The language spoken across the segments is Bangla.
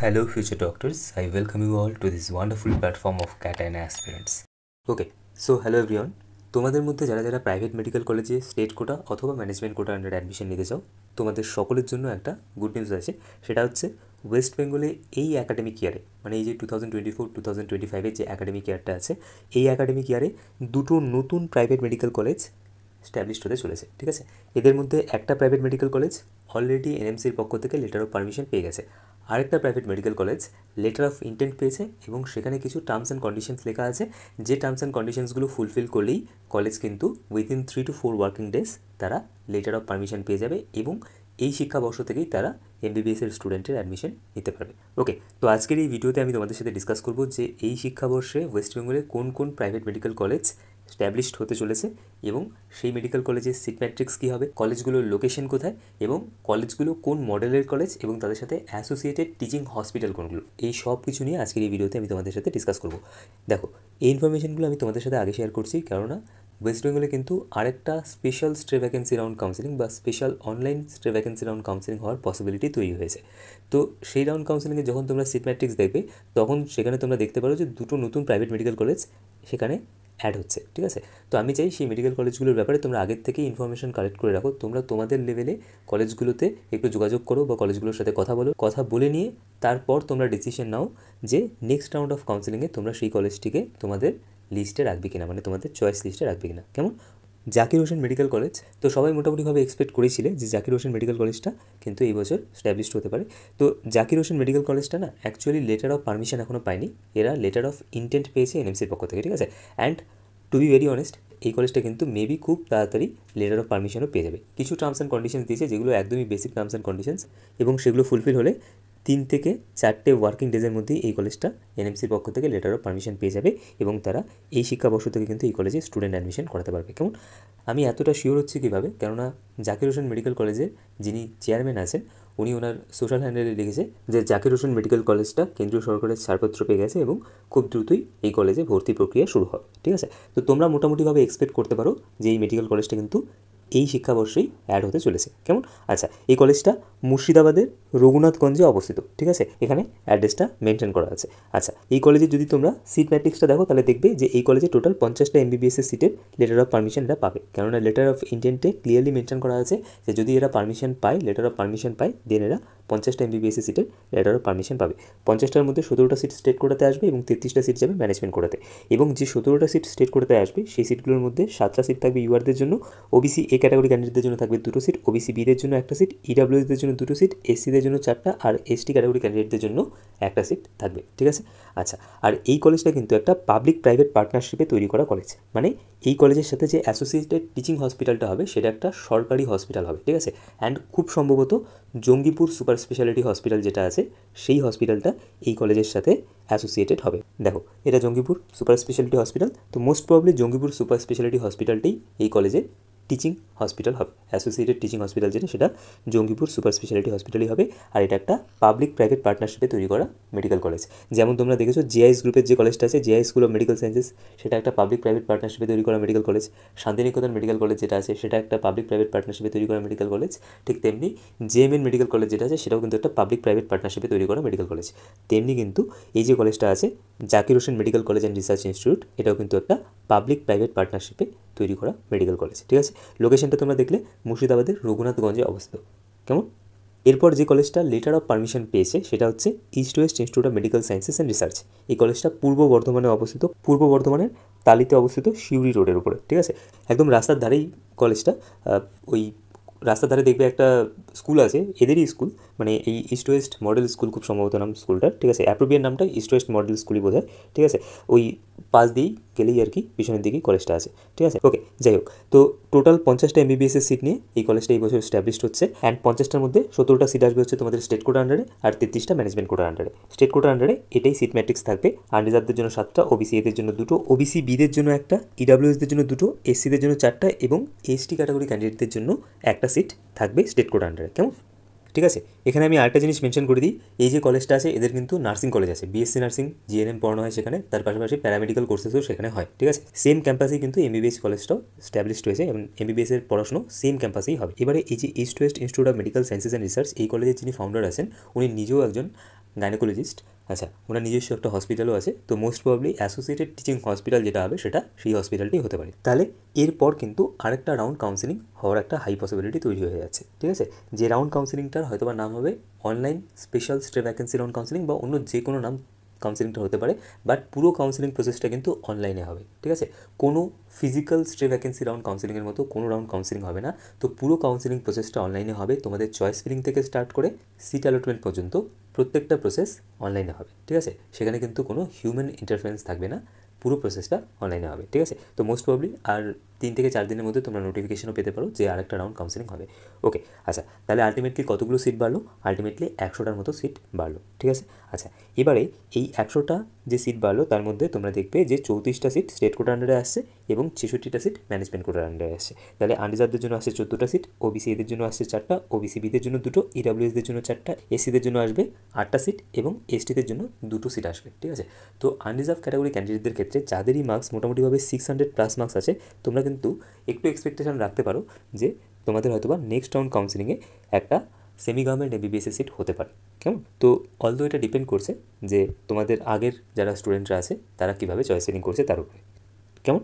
Hello future doctors, I welcome you all to this wonderful platform of Catena Aspirants. Okay, so hello everyone. তোমাদের মধ্যে যারা যারা প্রাইভেট মেডিকেল কলেজে স্টেট কোটা অথবা ম্যানেজমেন্ট কোটা আন্ডার অ্যাডমিশন নিতে চাও তোমাদের সকলের জন্য একটা গুড নিউজ আছে সেটা হচ্ছে ওয়েস্ট বেঙ্গলে এই একাডেমিক ইয়ারে মানে এই যে two thousand twenty four two thousand twenty ফাইভের যে একাডেমিক ইয়ারটা আছে এই একাডেমিক ইয়ারে দুটো নতুন প্রাইভেট মেডিকেল কলেজ স্ট্যাবলিশ হতে চলেছে ঠিক আছে এদের মধ্যে একটা প্রাইভেট মেডিকেল কলেজ অলরেডি এনএমসির পক্ষ থেকে লেটার অফ পারমিশন পেয়ে গেছে আরেকটা private medical college letter of intent পেয়েছে এবং সেখানে কিছু টার্মস অ্যান্ড কন্ডিশনস লেখা আছে যে টার্মস অ্যান্ড কন্ডিশনসগুলো ফুলফিল করলেই কলেজ কিন্তু within three two four working days তারা লেটার অফ পারমিশন পেয়ে যাবে এবং এই শিক্ষাবর্ষ থেকেই তারা এমবিবিএসের স্টুডেন্টের অ্যাডমিশন নিতে পারবে ওকে তো আজকের এই ভিডিওতে আমি তোমাদের সাথে ডিসকাস করব যে এই শিক্ষাবর্ষে ওয়েস্ট বেঙ্গলে কোন কোন প্রাইভেট মেডিকেল কলেজ স্ট্যাবলিশড হতে চলেছে এবং সেই মেডিকেল কলেজের সিট ম্যাট্রিক্স কী হবে কলেজগুলোর লোকেশন কোথায় এবং কলেজগুলো কোন মডেলের কলেজ এবং তাদের সাথে অ্যাসোসিয়েটেড টিচিং হসপিটাল কোনগুলো এই সব কিছু নিয়ে আজকের এই ভিডিওতে আমি তোমাদের সাথে ডিসকাস করবো দেখো এই ইনফরমেশনগুলো আমি তোমাদের সাথে আগে শেয়ার করছি কেননা ওয়েস্ট বেঙ্গলে কিন্তু আরেকটা special stray vacancy round counselling বা special online stray vacancy round counselling হওয়ার পসিবিলিটি তৈরি হয়েছে তো সেই রাউন্ড কাউন্সিলিংয়ে যখন তোমরা সিট ম্যাট্রিক্স দেখবে তখন সেখানে তোমরা দেখতে পারো যে দুটো নতুন প্রাইভেট মেডিকেল কলেজ সেখানে অ্যাড হচ্ছে ঠিক আছে তো আমি চাই সেই মেডিকেল কলেজগুলোর ব্যাপারে তোমরা আগের থেকে ইনফরমেশন কালেক্ট করে রাখো তোমরা তোমাদের লেভেলে কলেজগুলোতে একটু যোগাযোগ করো বা কলেজগুলোর সাথে কথা বলো কথা বলে নিয়ে তারপর তোমরা ডিসিশন নাও যে নেক্সট রাউন্ড অফ কাউন্সেলিংয়ে তোমরা সেই কলেজটিকে তোমাদের লিস্টে রাখবে কিনা মানে তোমাদের চয়েস লিস্টে রাখবে কিনা কেমন জাকির হোসেন মেডিকেল কলেজ তো সবাই মোটামুটিভাবে এক্সপেক্ট করেছিলে যে জাকির হোসেন মেডিকেল কলেজটা কিন্তু এই বছর স্ট্যাবলিশড হতে পারে তো জাকির হোসেন মেডিকেল কলেজটা না অ্যাকচুয়ালি লেটার অফ পারমিশন এখনও পায়নি এরা লেটার অফ ইন্টেন্ট পেয়েছে এনএমসির পক্ষ থেকে ঠিক আছে and to be very honest এই কলেজটা কিন্তু মেবি খুব তাড়াতাড়ি লেটার অফ পারমিশনও পেয়ে যাবে কিছু টার্মস অ্যান্ড কন্ডিশনস দিয়েছে যেগুলো একদমই বেসিক টার্মস অ্যান্ড কন্ডিশনস এবং সেগুলো ফুলফিল হলে তিন থেকে চারটে ওয়ার্কিং ডেজের মধ্যেই এই কলেজটা এনএমসির পক্ষ থেকে লেটার অফ পারমিশন পেয়ে যাবে এবং তারা এই শিক্ষাবর্ষ থেকে কিন্তু এই কলেজে স্টুডেন্ট অ্যাডমিশন করাতে পারবে কেমন আমি এতটা শিওর হচ্ছি কীভাবে কেননা জাকির হোসেন মেডিকেল কলেজের যিনি চেয়ারম্যান আছেন উনি ওনার সোশ্যাল হ্যান্ডেলে লিখেছে যে জাকির হোসেন মেডিকেল কলেজটা কেন্দ্রীয় সরকারের ছাড়পত্র পেয়ে গেছে এবং খুব দ্রুতই এই কলেজে ভর্তি প্রক্রিয়া শুরু হবে ঠিক আছে তো তোমরা মোটামুটিভাবে এক্সপেক্ট করতে পারো যে এই মেডিকেল কলেজটা কিন্তু এই শিক্ষাবর্ষেই অ্যাড হতে চলেছে কেমন আচ্ছা এই কলেজটা মুর্শিদাবাদের রঘুনাথগঞ্জে অবস্থিত ঠিক আছে এখানে অ্যাড্রেসটা মেনটেন করা আছে আচ্ছা এই কলেজে যদি তোমরা সিট ম্যাট্রিক্সটা দেখো তাহলে দেখবে যে এই কলেজে টোটাল পঞ্চাশটা এমবিবিএসের সিটের লেটার অফ পারমিশন এটা পাবে কেননা লেটার অফ ইন্টেন্টে ক্লিয়ারলি মেনশন করা আছে যে যদি এরা পারমিশন পায় লেটার অফ পারমিশন পায় দেন এরা পঞ্চাশটা এমবিবিএসসি e সিটের ল্যাডারও পারমিশন পাবে পঞ্চাশটার মধ্যে সতেরোটা সিট স্টেট কোটাতে আসবে এবং তেত্রিশটা সিট যাবে ম্যানেজমেন্ট কোটাতে এবং যে সতেরোটা সিট স্টেট কোটাতে আসবে সেই সিটগুলোর মধ্যে সাতটা সিট থাকবে ইউআরদের জন্য ওবিসি এ ক্যাটাগরি ক্যান্ডিডেটদের জন্য থাকবে দুটো সিট ওবিসি বিদের জন্য একটা সিট ইডাব্লিউএসদের e জন্য দুটো সিট এসসিদের জন্য চারটা আর এসটি ক্যাটাগরি ক্যান্ডিডেটদের জন্য একটা সিট থাকবে ঠিক আছে আচ্ছা আর এই কলেজটা কিন্তু একটা পাবলিক প্রাইভেট পার্টনারশিপে তৈরি করা কলেজ মানে এই কলেজের সাথে যে অ্যাসোসিয়েটেড টিচিং হসপিটালটা হবে সেটা একটা সরকারি হসপিটাল হবে ঠিক আছে অ্যান্ড খুব সম্ভবত জঙ্গিপুর সুপার স্পেশালিটি হসপিটাল যেটা আছে সেই হসপিটালটা এই কলেজের সাথে অ্যাসোসিয়েটেড হবে দেখো এটা জঙ্গিপুর সুপার স্পেশালিটি হসপিটাল তো most probably Jangipur super speciality হসপিটালটাই এই কলেজে টিচিং হসপিটাল হবে অ্যাসোসিয়েটেড টিচিং হসপিটাল যেটা সেটা জঙ্গিপুর সুপার স্পেশালিটি হসপিটালই হবে আর এটা একটা পাবলিক প্রাইভেট পার্টনারশিপে তৈরি করা মেডিকেল কলেজ যেমন তোমরা দেখেছো জিআইএস গ্রুপের যে কলেজটা আছে GI school of medical sciences সেটা একটা পাবলিক প্রাইভেট পার্টনারশিপে তৈরি করা medical college Shantiniketan medical college যেটা আছে সেটা একটা পাবলিক প্রাইভেট পার্টনারশিপে তৈরি করা মেডিকেল কলেজ ঠিক তেমনি জেএমএন মেডিকেল কলেজ যেটা আছে সেটাও কিন্তু একটা পাবলিক প্রাইভেট পার্টনারশিপে তৈরি করা মেডিকেল কলেজ তেমনি কিন্তু এই যে কলেজটা আছে Zakir Hossain medical college and research institute এটাও কিন্তু একটা পাবলিক প্রাইভেট পার্টনারশিপে তৈরি করা মেডিকেল কলেজ ঠিক আছে লোকেশনটা তোমরা দেখলে মুর্শিদাবাদের রঘুনাথগঞ্জে অবস্থিত কেমন এরপর যে কলেজটা লেটার অফ পারমিশন পেয়েছে সেটা হচ্ছে east west institute of medical sciences and research এই কলেজটা পূর্ব বর্ধমানে অবস্থিত পূর্ব বর্ধমানের তালিতে অবস্থিত শিউরি রোডের উপরে ঠিক আছে একদম রাস্তার ধারেই কলেজটা ওই রাস্তার ধারে দেখবে একটা স্কুল আছে এদেরই স্কুল মানে এই ইস্ট ওয়েস্ট মডেল স্কুল খুব সম্ভবত নাম স্কুলটার ঠিক আছে অ্যাপ্রোপ্রিয়েট নামটা ইস্ট ওয়েস্ট মডেল স্কুলই বোধ ঠিক আছে ওই পাশ দিয়েই গেলেই আর কি পিছনের দিকেই কলেজটা আছে ঠিক আছে ওকে যাই হোক তো টোটাল পঞ্চাশটা এমবিবিএসের সিট নিয়ে এই কলেজটা এই বছর স্ট্যাবলিশ হচ্ছে অ্যান্ড পঞ্চাশটার মধ্যে সতেরোটা সিট আসবে হচ্ছে তোমাদের স্টেট কোটার আন্ডারে আর তেত্রিশটা ম্যানেজমেন্ট কোটার আন্ডারে স্টেট কোটার আন্ডারে এটাই সিট ম্যাট্রিক্স থাকবে আনরিজার্ভদের জন্য সাতটা ওবিসি এদের জন্য দুটো ওবিসি বিদের জন্য একটা ইডাব্লিউএসদের e জন্য দুটো এসসিদের জন্য চারটা এবং এসটি ক্যাটাগরি ক্যান্ডিডেটদের জন্য একটা সিট থাকবে স্টেট কোটার আন্ডারে কেমন ঠিক আছে এখানে আমি আরেকটা জিনিস মেনশন করে দিই এই যে কলেজটা আছে এদের কিন্তু নার্সিং কলেজ আছে বিএসসি নার্সিং জিএনএম পড়ানো হয় সেখানে তার পাশাপাশি প্যারামেডিক্যাল কোর্সেসও সেখানে হয় ঠিক আছে সেম ক্যাম্পাসেই কিন্তু এমবিবিএস কলেজটাও স্ট্যাবলিশড হয়েছে এবং এমবিবিএস এর পড়াশোনা সেম ক্যাম্পাসেই হবে এবারে এই যে east west institute of medical sciences and research এই কলেজের যিনি ফাউন্ডার আছেন উনি নিজেও একজন গাইনোকোলজিস্ট আচ্ছা ওনার নিজস্ব একটা হসপিটালও আছে তো most probably associated teaching hospital যেটা হবে সেটা সেই হসপিটালটি হতে পারে তাহলে এরপর কিন্তু আরেকটা রাউন্ড কাউন্সিলিং হওয়ার একটা হাই পসিবিলিটি তৈরি হয়ে যাচ্ছে ঠিক আছে যে রাউন্ড কাউন্সিলিংটার হয়তো বা নাম হবে online special stray vacancy round counselling বা অন্য যে কোনো নাম কাউন্সিলিংটা হতে পারে বাট পুরো কাউন্সেলিং প্রসেসটা কিন্তু অনলাইনে হবে ঠিক আছে কোনো ফিজিক্যাল স্টে ভ্যাকেন্সি রাউন্ড কাউন্সিলিংয়ের মতো কোনো রাউন্ড কাউন্সিলিং হবে না তো পুরো কাউন্সিলিং প্রসেসটা অনলাইনে হবে তোমাদের চয়েস ফিলিং থেকে স্টার্ট করে সিট অ্যালটমেন্ট পর্যন্ত প্রত্যেকটা প্রসেস অনলাইনে হবে ঠিক আছে সেখানে কিন্তু কোনো হিউম্যান ইন্টারফারেন্স থাকবে না পুরো প্রসেসটা অনলাইনে হবে ঠিক আছে তো মোস্ট প্রবলি আর তিন থেকে চার দিনের মধ্যে তোমরা নোটিফিকেশনও পেতে পারো যে আরেকটা রাউন্ড কাউন্সিলিং হবে ওকে আচ্ছা তাহলে আলটিমেটলি কতগুলো সিট বাড়লো আলটিমেটলি একশোটার মতো সিট বাড়লো ঠিক আছে আচ্ছা এবারে এই একশোটা যে সিট বাড়লো তার মধ্যে তোমরা দেখবে যে চৌত্রিশটা সিট স্টেট কোটার আন্ডারে আসছে এবং ছেষট্টিটা সিট ম্যানেজমেন্ট কোটার আন্ডারে আসছে তাহলে আনরিজার্ভদের জন্য আসছে চোদ্দোটা সিট ওবিসি এদের জন্য আসছে চারটা ওবিসি বিদের জন্য দুটো ইডাব্লিউএসদের e জন্য চারটা এসসিদের জন্য আসবে আটটা সিট এবং এসটিদের জন্য দুটো সিট আসবে ঠিক আছে তো আন্ডিজার্ভ ক্যাটাগরি ক্যান্ডিডেটদের ক্ষেত্রে যাদেরই মার্কস মোটামুটিভাবে সিক্স হান্ড্রেড প্লাস মার্কস আছে তোমরা কিন্তু একটু এক্সপেকটেশান রাখতে পারো যে তোমাদের হয়তো বা নেক্সট রাউন্ড কাউন্সিলিংয়ে একটা সেমি গভর্নমেন্ট এমবিবিএসের সিট হতে পারে কেমন তো অলদো এটা ডিপেন্ড করছে যে তোমাদের আগের যারা স্টুডেন্টরা আছে তারা কীভাবে চয়েস সেলিং করছে তার উপরে কেমন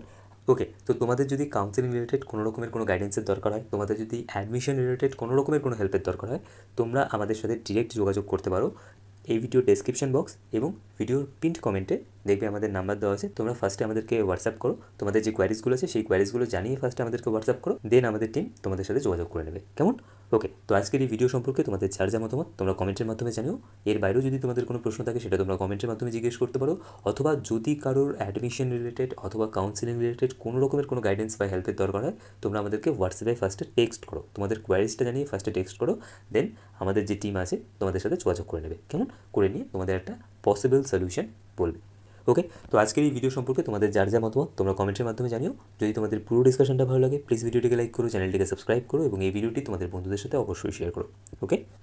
ওকে তো তোমাদের যদি কাউন্সিলিং রিলেটেড কোনো রকমের কোনো গাইডেন্সের দরকার হয় তোমাদের যদি অ্যাডমিশন রিলেটেড কোনো রকমের কোনো হেল্পের দরকার হয় তোমরা আমাদের সাথে ডিরেক্ট যোগাযোগ করতে পারো এই ভিডিও ডেসক্রিপশন বক্স এবং ভিডিওর পিন্ট কমেন্টে দেখবে আমাদের নাম্বার দেওয়া আছে তোমরা ফার্স্টে আমাদেরকে হোয়াটসঅ্যাপ করো তোমাদের যে কোয়ারিজগুলো আছে সেই কোয়ারিজগুলো জানিয়ে ফার্স্টে আমাদেরকে হোয়াটসঅ্যাপ করো দেন আমাদের টিম তোমাদের সাথে যোগাযোগ করে নেবে কেমন ওকে তো আজকের এই ভিডিও সম্পর্কে তোমাদের যার যা মতামত তোমরা কমেন্টের মাধ্যমে জানিও এর বাইরেও যদি তোমাদের কোনো প্রশ্ন থাকে সেটা তোমরা কমেন্টের মাধ্যমে জিজ্ঞেস করতে পারো অথবা যদি কারোর অ্যাডমিশন রিলেটেড অথবা কাউন্সিলিং রিলেটেড কোনো রকমের কোনো গাইডেন্স বা হেল্পের দরকার হয় তোমরা আমাদেরকে হোয়াটসঅ্যাপে ফার্স্টে টেক্সট করো তোমাদের কোয়ারিজটা জানিয়ে ফার্স্টে টেক্সট করো দেন আমাদের যে টিম আছে তোমাদের সাথে যোগাযোগ করে নেবে কেমন করে নিয়ে তোমাদের একটা পসিবল সলিউশন বলবে ওকে তো আজকের এই ভিডিও সম্পর্কে তোমাদের যার যা মতামত তোমরা কমেন্টের মাধ্যমে জানিও যদি তোমাদের পুরো ডিসকাশনটা ভালো লাগে প্লিজ ভিডিওটিকে লাইক করো চ্যানেলটিকে সাবস্ক্রাইব করো এবং এই ভিডিওটি তোমাদের বন্ধুদের সাথে অবশ্যই শেয়ার করো ওকে